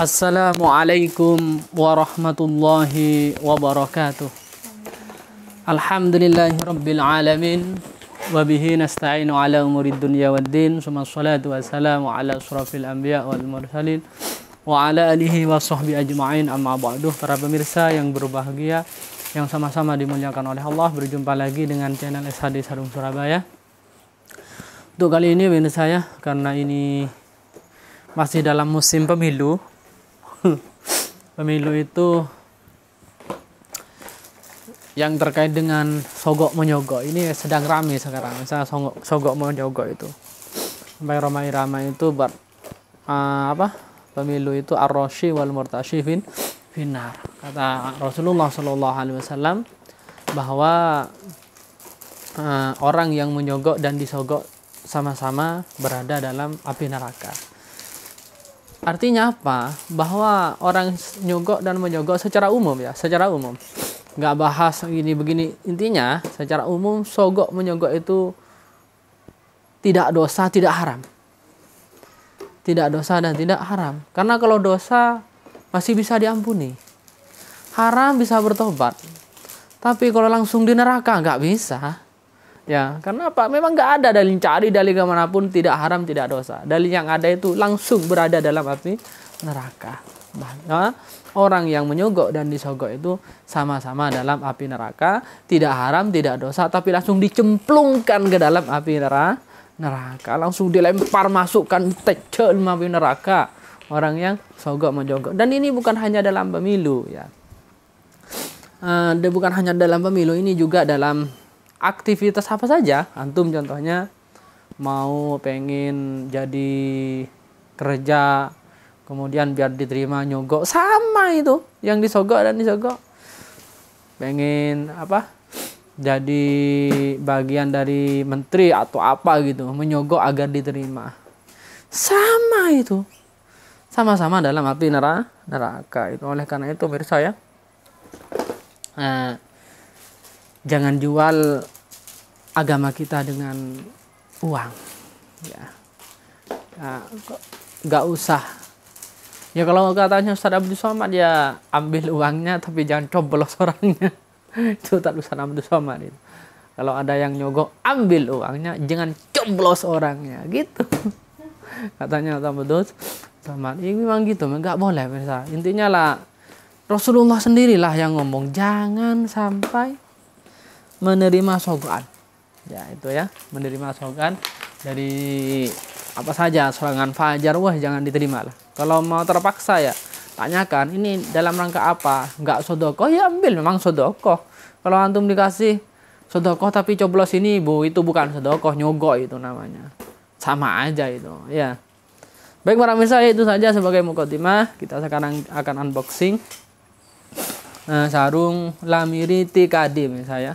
Assalamualaikum warahmatullahi wabarakatuh. Alhamdulillahi rabbil alamin wa nasta'inu ala umuri dunya waddin. Summa shalatu wassalamu ala surafil anbiya wal mursalin wa ala alihi wa sahbihi ajma'in amma ba'duh Para pemirsa yang berbahagia yang sama-sama dimuliakan oleh Allah, berjumpa lagi dengan channel SHD Sarung Surabaya. Untuk kali ini saya karena ini masih dalam musim pemilu pemilu itu yang terkait dengan sogok menyogok ini sedang ramai sekarang misalnya sogok sogok menyogok itu sampai ramai ramai itu ber uh, ah, apa pemilu itu arroshi wal murtashi fin finar kata Rasulullah Shallallahu Alaihi Wasallam bahwa uh, orang yang menyogok dan disogok sama-sama berada dalam api neraka Artinya apa? Bahwa orang nyogok dan menyogok secara umum ya, secara umum. Nggak bahas gini begini. Intinya secara umum sogok menyogok itu tidak dosa, tidak haram. Tidak dosa dan tidak haram. Karena kalau dosa masih bisa diampuni. Haram bisa bertobat. Tapi kalau langsung di neraka nggak bisa. Ya, karena apa? Memang nggak ada dalil cari dalil pun tidak haram, tidak dosa. Dalil yang ada itu langsung berada dalam api neraka. nah ya. orang yang menyogok dan disogok itu sama-sama dalam api neraka, tidak haram, tidak dosa, tapi langsung dicemplungkan ke dalam api neraka. Neraka langsung dilempar masukkan tecel api neraka orang yang sogok menjogok. Dan ini bukan hanya dalam pemilu ya. Uh, bukan hanya dalam pemilu ini juga dalam aktivitas apa saja antum contohnya mau pengen jadi kerja kemudian biar diterima nyogok sama itu yang disogok dan disogok pengen apa jadi bagian dari menteri atau apa gitu menyogok agar diterima sama itu sama-sama dalam api neraka itu oleh karena itu pemirsa ya nah, jangan jual agama kita dengan uang ya, ya nggak nah, usah ya kalau katanya Ustadz Abdul Somad ya ambil uangnya tapi jangan coblos orangnya itu tak Abdul Somad itu kalau ada yang nyogok ambil uangnya jangan coblos orangnya gitu katanya Ustadz Abdul Somad ya memang gitu nggak boleh misalnya. intinya lah Rasulullah sendirilah yang ngomong jangan sampai menerima sogokan ya itu ya menerima sogokan dari apa saja serangan fajar wah jangan diterima lah kalau mau terpaksa ya tanyakan ini dalam rangka apa nggak sodoko ya ambil memang sodoko kalau antum dikasih sodoko tapi coblos ini bu itu bukan sodoko nyogok itu namanya sama aja itu ya baik para misalnya itu saja sebagai mukotimah kita sekarang akan unboxing eh, sarung lamiriti kadim ya, saya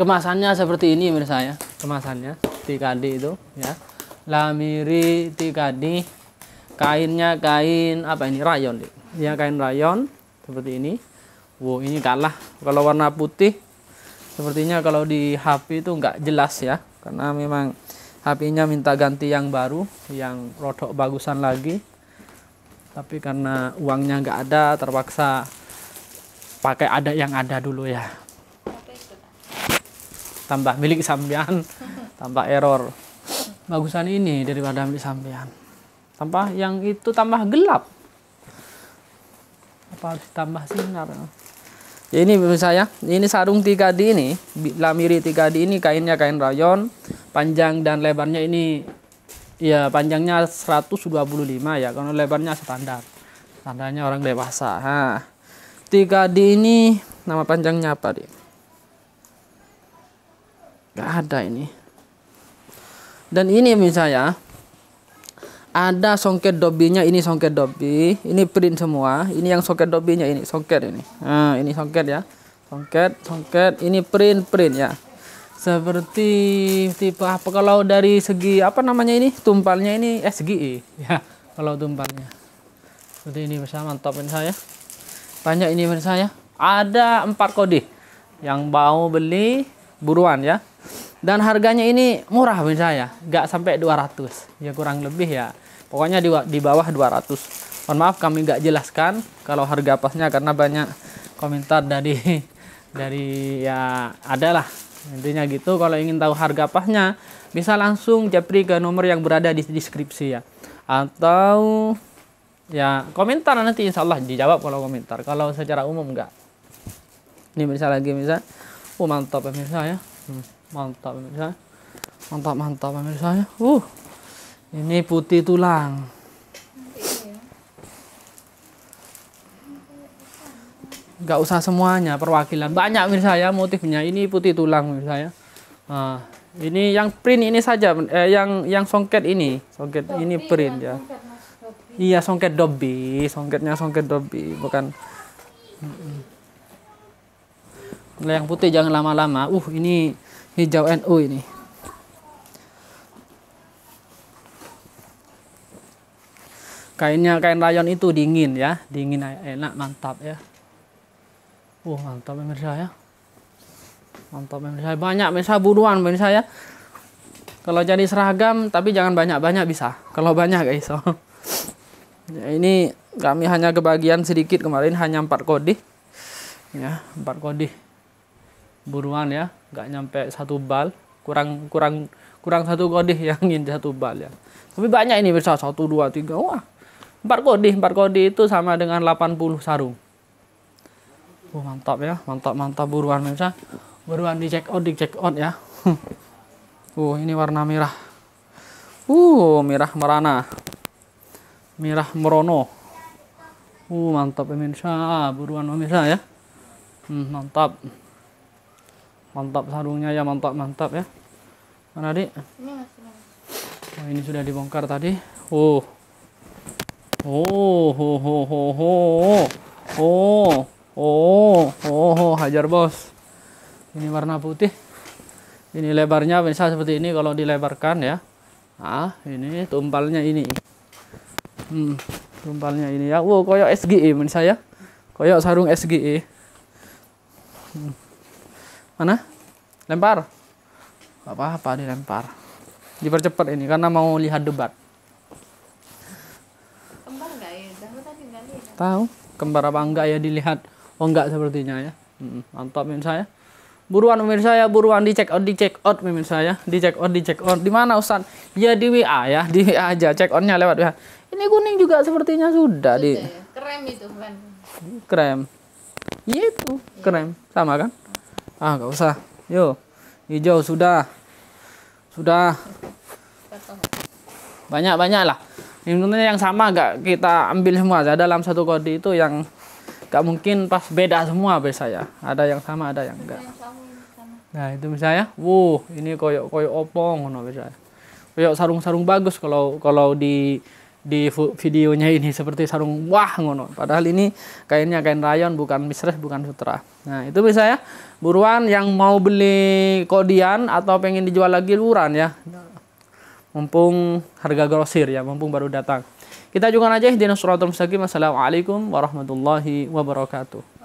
kemasannya seperti ini menurut saya kemasannya tikadi itu ya lamiri tikadi kainnya kain apa ini rayon deh. ya kain rayon seperti ini wow ini kalah kalau warna putih sepertinya kalau di HP itu nggak jelas ya karena memang HP-nya minta ganti yang baru yang rodok bagusan lagi tapi karena uangnya nggak ada terpaksa pakai ada yang ada dulu ya tambah milik sampean tambah error bagusan ini daripada milik sampean tambah yang itu tambah gelap apa harus tambah sinar ya ini saya ini sarung 3D ini lamiri 3D ini kainnya kain rayon panjang dan lebarnya ini ya panjangnya 125 ya karena lebarnya standar standarnya orang dewasa ha 3D ini nama panjangnya apa dia nggak ada ini dan ini misalnya ada songket dobinya ini songket dobi ini print semua ini yang songket dobinya ini songket ini nah, ini songket ya songket songket ini print print ya seperti tipe apa kalau dari segi apa namanya ini tumpalnya ini SGI ya kalau tumpalnya seperti ini bersama mantap ini saya banyak ini bersama saya ada empat kode yang mau beli buruan ya dan harganya ini murah misalnya saya nggak sampai 200 ya kurang lebih ya pokoknya di, di bawah 200 mohon maaf kami nggak jelaskan kalau harga pasnya karena banyak komentar dari dari ya adalah intinya gitu kalau ingin tahu harga pasnya bisa langsung japri ke nomor yang berada di deskripsi ya atau ya komentar nanti insya Allah dijawab kalau komentar kalau secara umum enggak ini bisa lagi bisa oh mantap ya ya, ya hmm mantap pemirsa mantap mantap pemirsa ya. uh ini putih tulang nggak usah semuanya perwakilan banyak pemirsa ya motifnya ini putih tulang pemirsa ya nah, ini yang print ini saja eh, yang yang songket ini songket Dobby ini print ya songket iya songket dobi songketnya songket dobi bukan yang putih jangan lama-lama uh ini hijau NU ini kainnya kain rayon itu dingin ya dingin enak mantap ya Wah uh, mantap pemirsa ya, ya mantap pemirsa ya, banyak pemirsa buruan pemirsa ya kalau jadi seragam tapi jangan banyak-banyak bisa kalau banyak guys so. ya, ini kami hanya kebagian sedikit kemarin hanya empat kodi ya empat kodi buruan ya nggak nyampe satu bal kurang kurang kurang satu kodi yang ingin satu bal ya tapi banyak ini bisa satu dua tiga wah empat kode empat kode itu sama dengan 80 sarung Wah, mantap ya mantap mantap buruan bisa buruan di check out di check out ya uh ini warna merah uh merah merana merah merono uh mantap pemirsa ya, ah, buruan pemirsa ya hmm, mantap mantap sarungnya ya mantap mantap ya mana adik ini oh, ini sudah dibongkar tadi oh oh oh oh oh oh oh oh oh, oh. hajar bos ini warna putih ini lebarnya bisa seperti ini kalau dilebarkan ya ah ini tumpalnya ini hmm, tumpalnya ini ya wow koyok SGE menurut saya koyok sarung SGE hmm. Mana? Lempar. Gak apa-apa dilempar. Dipercepat ini karena mau lihat debat. Kembar enggak ya? Tadi enggak lihat. Tahu. Kembar apa enggak ya dilihat? Oh enggak sepertinya ya. mantap pemirsa saya. Buruan pemirsa saya, buruan di check out, di check out pemirsa saya, di check out, di check out. Di mana Ustad? Ya di WA ya, di WA aja check outnya lewat WA. Ini kuning juga sepertinya sudah, sudah di. Ya? Krem itu kan. Krem. Iya itu, krem. Sama kan? ah nggak usah yo hijau sudah sudah banyak banyak lah ini yang sama nggak kita ambil semua ada dalam satu kode itu yang nggak mungkin pas beda semua biasa ya ada yang sama ada yang enggak nah itu misalnya wow ini koyok koyok opong no koyok sarung sarung bagus kalau kalau di di videonya ini seperti sarung wah ngono padahal ini kainnya kain rayon bukan misres bukan sutra nah itu bisa ya buruan yang mau beli kodian atau pengen dijual lagi luran ya mumpung harga grosir ya mumpung baru datang kita juga aja di Nusratul Mustaqim Assalamualaikum warahmatullahi wabarakatuh